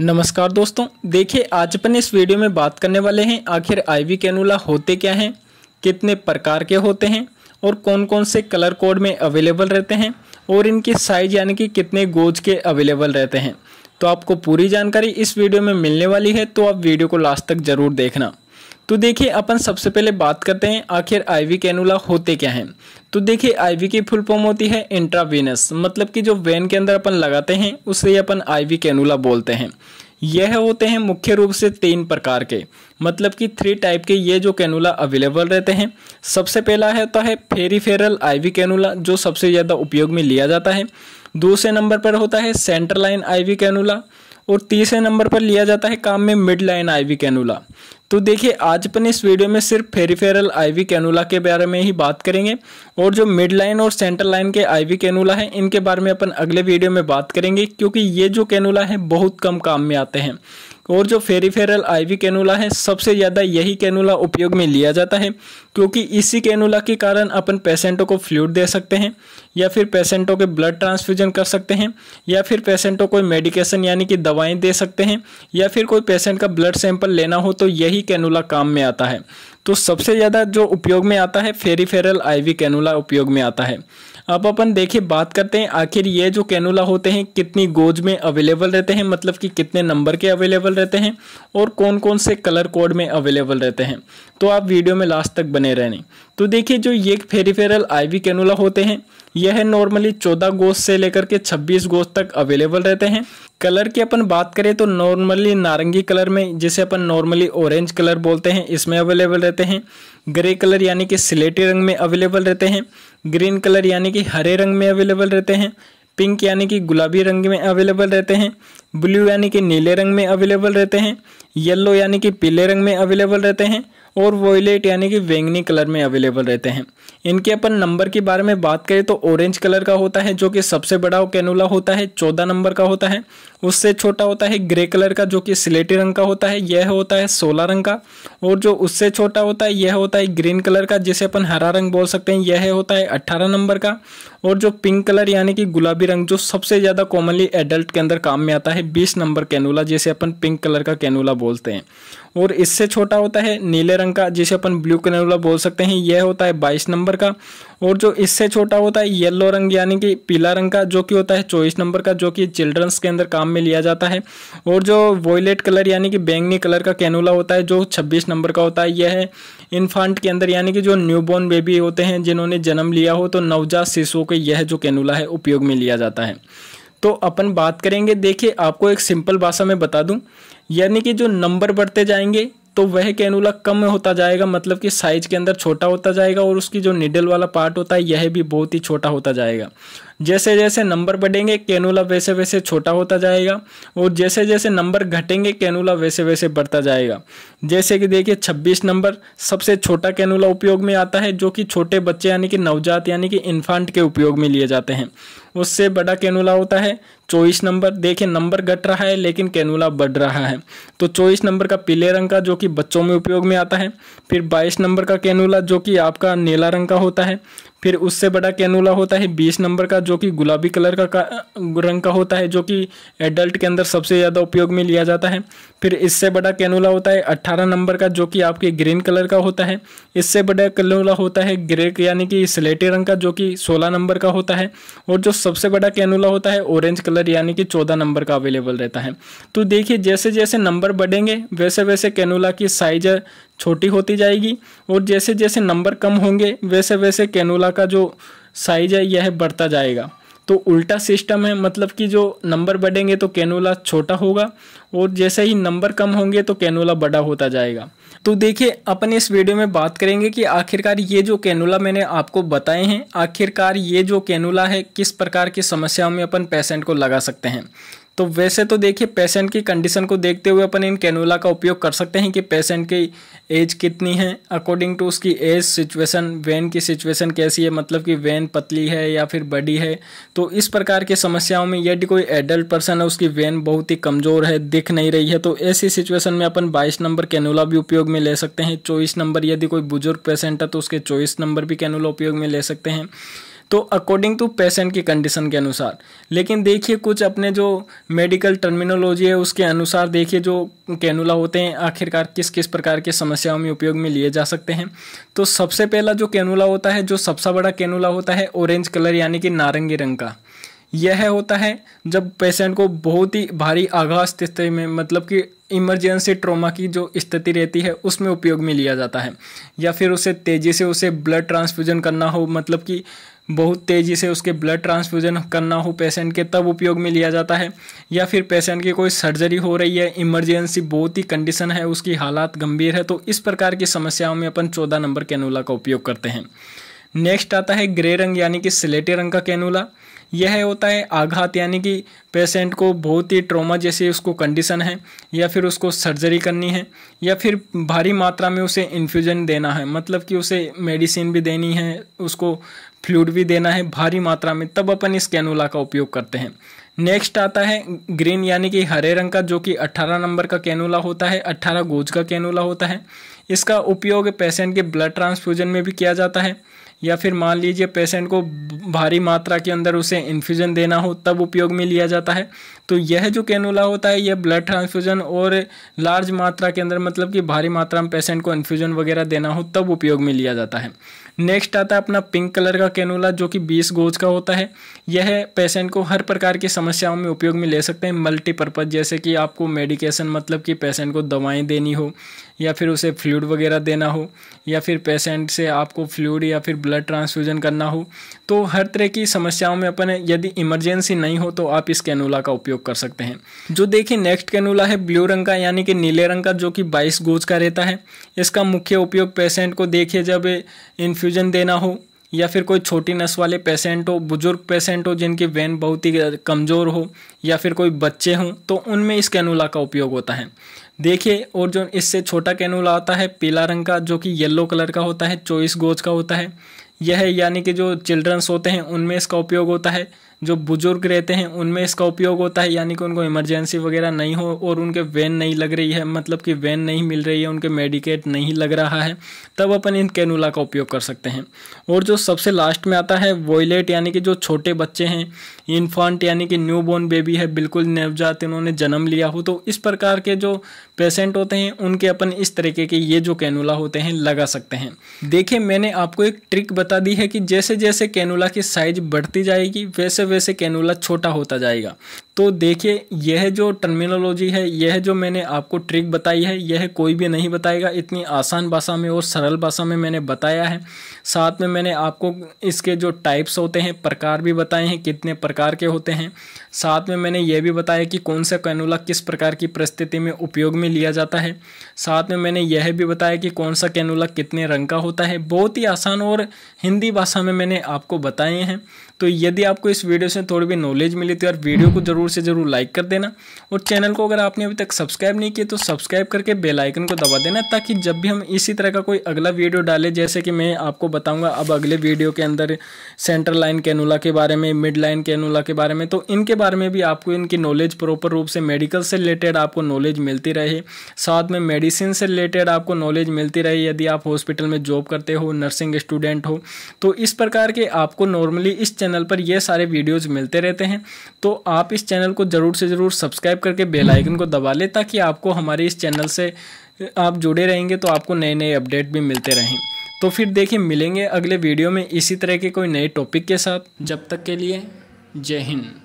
नमस्कार दोस्तों देखिए आज अपन इस वीडियो में बात करने वाले हैं आखिर आईवी कैनुला होते क्या हैं कितने प्रकार के होते हैं और कौन कौन से कलर कोड में अवेलेबल रहते हैं और इनके साइज यानी कि कितने गोज के अवेलेबल रहते हैं तो आपको पूरी जानकारी इस वीडियो में मिलने वाली है तो आप वीडियो को लास्ट तक ज़रूर देखना तो देखिए अपन सबसे पहले बात करते हैं आखिर आईवी कैनुला होते क्या हैं तो देखिए आईवी की फुल फॉर्म होती है इंट्रावीनस मतलब कि जो वेन के अंदर अपन लगाते हैं उसे अपन आईवी कैनुला बोलते हैं यह होते हैं मुख्य रूप से तीन प्रकार के मतलब कि थ्री टाइप के ये जो कैनुला अवेलेबल रहते हैं सबसे पहला होता है, है फेरीफेरल आईवी कैनुला जो सबसे ज़्यादा उपयोग में लिया जाता है दूसरे नंबर पर होता है सेंटर लाइन आईवी कैनुला और तीसरे नंबर पर लिया जाता है काम में मिड लाइन आईवी कैनुला तो देखिए आज अपन इस वीडियो में सिर्फ फेरीफेरल वी कैनूला के बारे में ही बात करेंगे और जो मिड लाइन और सेंटर लाइन के आई वी कैनूला है इनके बारे में अपन अगले वीडियो में बात करेंगे क्योंकि ये जो कैनूला है बहुत कम काम में आते हैं और जो फेरीफेरल आईवी कैनुला है सबसे ज़्यादा यही कैनुला उपयोग में लिया जाता है क्योंकि इसी कैनुला के कारण अपन पेशेंटों को फ्लूड दे सकते हैं या फिर पेशेंटों के ब्लड ट्रांसफ्यूजन कर सकते हैं या फिर पेशेंटों को मेडिकेशन यानी कि दवाएं दे सकते हैं या फिर कोई पेशेंट का ब्लड सैंपल लेना हो तो यही कैनुला काम में आता है तो सबसे ज़्यादा जो उपयोग में आता है फेरीफेरल आईवी कैनुला उपयोग में आता है अब अपन देखिए बात करते हैं आखिर ये जो कैनुला होते हैं कितनी गोज में अवेलेबल रहते हैं मतलब कि कितने नंबर के अवेलेबल रहते हैं और कौन कौन से कलर कोड में अवेलेबल रहते हैं तो आप वीडियो में लास्ट तक बने रहने तो देखिए जो ये फेरीफेरल आईवी कैनुला होते हैं यह है नॉर्मली चौदह गोश्त से लेकर के छब्बीस गोश्त तक अवेलेबल रहते हैं कलर की अपन बात करें तो नॉर्मली नारंगी कलर में जिसे अपन नॉर्मली ऑरेंज कलर बोलते हैं इसमें अवेलेबल रहते हैं ग्रे कलर यानी कि सिलेटी रंग में अवेलेबल रहते हैं ग्रीन कलर यानी कि हरे रंग में अवेलेबल रहते हैं पिंक यानी कि गुलाबी रंग में अवेलेबल रहते हैं ब्लू यानी कि नीले रंग में अवेलेबल रहते हैं येलो यानी कि पीले रंग में अवेलेबल रहते हैं और वॉयलेट यानी कि वेंगनी कलर में अवेलेबल रहते हैं इनके अपन नंबर के बारे में बात करें तो ऑरेंज कलर का होता है जो कि सबसे बड़ा कैनुला होता है चौदह नंबर का होता है उससे छोटा होता है ग्रे कलर का जो कि सिलेटी रंग का होता है यह होता है सोलह रंग का और जो उससे छोटा होता है यह होता है ग्रीन कलर का जिसे अपन हरा रंग बोल सकते हैं यह होता है अट्ठारह नंबर का और जो पिंक कलर यानी कि गुलाबी रंग जो सबसे ज़्यादा कॉमनली एडल्ट के अंदर काम में आता है बीस नंबर कैनूला जिसे अपन पिंक कलर का कैनूला बोलते हैं और इससे छोटा होता है नीले रंग का जिसे अपन ब्लू कैनूला बोल सकते हैं यह होता है बाईस नंबर का और जो इससे छोटा होता है येलो रंग यानी कि पीला रंग का जो कि होता है चौबीस नंबर का जो कि चिल्ड्रंस के अंदर काम में लिया जाता है और जो वॉयलेट कलर यानी कि बैंगनी कलर का कैनूला होता है जो छब्बीस नंबर का होता है यह है इन्फांट के अंदर यानी कि जो न्यूबॉर्न बेबी होते हैं जिन्होंने जन्म लिया हो तो नवजात शिशुओं के यह जो कैनूला है उपयोग में लिया जाता है तो अपन बात करेंगे देखिए आपको एक सिंपल भाषा में बता दूं यानी कि जो नंबर बढ़ते जाएंगे तो वह कैनुला कम होता जाएगा मतलब कि साइज के अंदर छोटा होता जाएगा और उसकी जो निडल वाला पार्ट होता है यह भी बहुत ही छोटा होता जाएगा जैसे जैसे नंबर बढ़ेंगे कैनुला वैसे वैसे छोटा होता जाएगा और जैसे जैसे नंबर घटेंगे कैनुला वैसे वैसे बढ़ता जाएगा जैसे कि देखिए 26 नंबर सबसे छोटा कैनुला उपयोग में आता है जो कि छोटे बच्चे यानी कि नवजात यानी कि इन्फांट के उपयोग में लिए जाते हैं उससे बड़ा कैनुला होता है चौबीस नंबर देखिए नंबर घट रहा है लेकिन कैनुला बढ़ रहा है तो चौबीस नंबर का पीले रंग का जो कि बच्चों में उपयोग में आता है फिर बाईस नंबर का कैनुला जो कि आपका नीला रंग का होता है फिर उससे बड़ा कैनुला होता है बीस नंबर का जो कि गुलाबी कलर का, का रंग का होता है जो कि एडल्ट के अंदर सबसे ज़्यादा उपयोग में लिया जाता है फिर इससे बड़ा कैनुला होता है अट्ठारह नंबर का जो कि आपके ग्रीन कलर का होता है इससे बड़ा कैनुला होता है ग्रे यानी कि स्लेटी रंग का जो कि सोलह नंबर का होता है और जो सबसे बड़ा कैनुला होता है ऑरेंज कलर अंदर यानी कि चौदह नंबर का अवेलेबल रहता है तो देखिए जैसे जैसे नंबर बढ़ेंगे वैसे वैसे कैनोला की साइज छोटी होती जाएगी और जैसे जैसे नंबर कम होंगे वैसे वैसे कैनोला का जो साइज है यह बढ़ता जाएगा तो उल्टा सिस्टम है मतलब कि जो नंबर बढ़ेंगे तो कैनोला छोटा होगा और जैसे ही नंबर कम होंगे तो कैनोला बड़ा होता जाएगा तो देखिए अपन इस वीडियो में बात करेंगे कि आखिरकार ये जो कैनोला मैंने आपको बताए हैं आखिरकार ये जो कैनोला है किस प्रकार की समस्याओं में अपन पेशेंट को लगा सकते हैं तो वैसे तो देखिए पेशेंट की कंडीशन को देखते हुए अपन इन कैनोला का उपयोग कर सकते हैं कि पेशेंट की एज कितनी है अकॉर्डिंग टू उसकी एज सिचुएशन वेन की सिचुएशन कैसी है मतलब कि वेन पतली है या फिर बड़ी है तो इस प्रकार की समस्याओं में यदि कोई एडल्ट पर्सन है उसकी वेन बहुत ही कमज़ोर है दिख नहीं रही है तो ऐसी सिचुएशन में अपन बाईस नंबर कैनोला भी उपयोग में ले सकते हैं चौबीस नंबर यदि कोई बुजुर्ग पेशेंट है तो उसके चौबीस नंबर भी कैनोला उपयोग में ले सकते हैं तो अकॉर्डिंग टू पेशेंट की कंडीशन के अनुसार लेकिन देखिए कुछ अपने जो मेडिकल टर्मिनोलॉजी है उसके अनुसार देखिए जो कैनुला होते हैं आखिरकार किस किस प्रकार के समस्याओं में उपयोग में लिए जा सकते हैं तो सबसे पहला जो कैनुला होता है जो सबसे बड़ा कैनुला होता है ऑरेंज कलर यानी कि नारंगी रंग का यह होता है जब पेशेंट को बहुत ही भारी आघात स्थिति में मतलब कि इमरजेंसी ट्रॉमा की जो स्थिति रहती है उसमें उपयोग में लिया जाता है या फिर उसे तेज़ी से उसे ब्लड ट्रांसफ्यूजन करना हो मतलब कि बहुत तेज़ी से उसके ब्लड ट्रांसफ्यूज़न करना हो पेशेंट के तब उपयोग में लिया जाता है या फिर पेशेंट की कोई सर्जरी हो रही है इमरजेंसी बहुत ही कंडीशन है उसकी हालात गंभीर है तो इस प्रकार की समस्याओं में अपन चौदह नंबर कैनूला का उपयोग करते हैं नेक्स्ट आता है ग्रे रंग यानी कि स्लेटी रंग का कैनूला यह होता है आघात यानी कि पेशेंट को बहुत ही ट्रोमा जैसे उसको कंडीशन है या फिर उसको सर्जरी करनी है या फिर भारी मात्रा में उसे इन्फ्यूजन देना है मतलब कि उसे मेडिसिन भी देनी है उसको फ्लूड भी देना है भारी मात्रा में तब अपन इस कैनोला का उपयोग करते हैं नेक्स्ट आता है ग्रीन यानी कि हरे रंग का जो कि 18 नंबर का कैनोला होता है 18 गोज का कैनोला होता है इसका उपयोग पेशेंट के ब्लड ट्रांसफ्यूजन में भी किया जाता है या फिर मान लीजिए पेशेंट को भारी मात्रा के अंदर उसे इन्फ्यूज़न देना हो तब उपयोग में लिया जाता है तो यह जो कैनोला होता है यह ब्लड ट्रांसफ्यूजन और लार्ज मात्रा के अंदर मतलब कि भारी मात्रा में पेशेंट को इन्फ्यूजन वगैरह देना हो तब उपयोग में लिया जाता है नेक्स्ट आता है अपना पिंक कलर का कैनोला जो कि बीस गोज का होता है यह पेशेंट को हर प्रकार की समस्याओं में उपयोग में ले सकते हैं मल्टीपर्पज़ जैसे कि आपको मेडिकेशन मतलब कि पेशेंट को दवाएं देनी हो या फिर उसे फ्लूड वगैरह देना हो या फिर पेशेंट से आपको फ्लूड या फिर ब्लड ट्रांसफ्यूजन करना हो तो हर तरह की समस्याओं में अपन यदि इमरजेंसी नहीं हो तो आप इस कैनोला का उपयोग उपयोग कर सकते हैं जो देखिए नेक्स्ट कैनूला है ब्लू रंग का यानी कि नीले रंग का जो कि बाईस गोज का रहता है इसका मुख्य उपयोग पेशेंट को देखिए जब इन्फ्यूजन देना हो या फिर कोई छोटी नस वाले पेशेंट हो बुजुर्ग पेशेंट हो जिनकी वेन बहुत ही कमज़ोर हो या फिर कोई बच्चे हों तो उनमें इस कैनूला का उपयोग होता है देखिए और जो इससे छोटा कैनूला आता है पीला रंग का जो कि येलो कलर का होता है चौबीस गोज का होता है यह यानी कि जो चिल्ड्रंस होते हैं उनमें इसका उपयोग होता है जो बुजुर्ग रहते हैं उनमें इसका उपयोग होता है यानी कि उनको इमरजेंसी वगैरह नहीं हो और उनके वैन नहीं लग रही है मतलब कि वैन नहीं मिल रही है उनके मेडिकेट नहीं लग रहा है तब अपन इन कैनूला का उपयोग कर सकते हैं और जो सबसे लास्ट में आता है वॉयलेट यानी कि जो छोटे बच्चे हैं इन्फॉन्ट यानी कि न्यू बोर्न बेबी है बिल्कुल नवजात इन्होंने जन्म लिया हो तो इस प्रकार के जो पेशेंट होते हैं उनके अपन इस तरीके के ये जो कैनुला होते हैं लगा सकते हैं देखिए मैंने आपको एक ट्रिक बता दी है कि जैसे जैसे कैनुला की साइज बढ़ती जाएगी वैसे वैसे कैनुला छोटा होता जाएगा तो देखिए यह जो टर्मिनोलॉजी है यह जो मैंने आपको ट्रिक बताई है यह कोई भी नहीं बताएगा इतनी आसान भाषा में और सरल भाषा में मैंने बताया है साथ में मैंने आपको इसके जो टाइप्स होते हैं प्रकार भी बताए हैं कितने प्रकार प्रकार के होते हैं साथ में मैंने ये भी बताया कि कौन सा कैनोला किस प्रकार की परिस्थिति में उपयोग में लिया जाता है साथ में मैंने यह भी बताया कि कौन सा कैनोला कितने रंग का होता है बहुत ही आसान और हिंदी भाषा में मैंने आपको बताए हैं तो यदि आपको इस वीडियो से थोड़ी भी नॉलेज मिली तो यार वीडियो को ज़रूर से ज़रूर लाइक कर देना और चैनल को अगर आपने अभी तक सब्सक्राइब नहीं किया तो सब्सक्राइब करके बेल आइकन को दबा देना ताकि जब भी हम इसी तरह का कोई अगला वीडियो डालें जैसे कि मैं आपको बताऊँगा अब अगले वीडियो के अंदर सेंटर लाइन कैनूला के बारे में मिड लाइन कैनूला के बारे में तो इनके बारे में भी आपको इनकी नॉलेज प्रॉपर रूप से मेडिकल से रिलेटेड आपको नॉलेज मिलती रहे साथ में मेडिसिन से रिलेटेड आपको नॉलेज मिलती रहे यदि आप हॉस्पिटल में जॉब करते हो नर्सिंग स्टूडेंट हो तो इस प्रकार के आपको नॉर्मली इस चैनल पर ये सारे वीडियोज़ मिलते रहते हैं तो आप इस चैनल को ज़रूर से ज़रूर सब्सक्राइब करके बेल आइकन को दबा लें ताकि आपको हमारे इस चैनल से आप जुड़े रहेंगे तो आपको नए नए अपडेट भी मिलते रहें तो फिर देखिए मिलेंगे अगले वीडियो में इसी तरह के कोई नए टॉपिक के साथ जब तक के लिए जय हिंद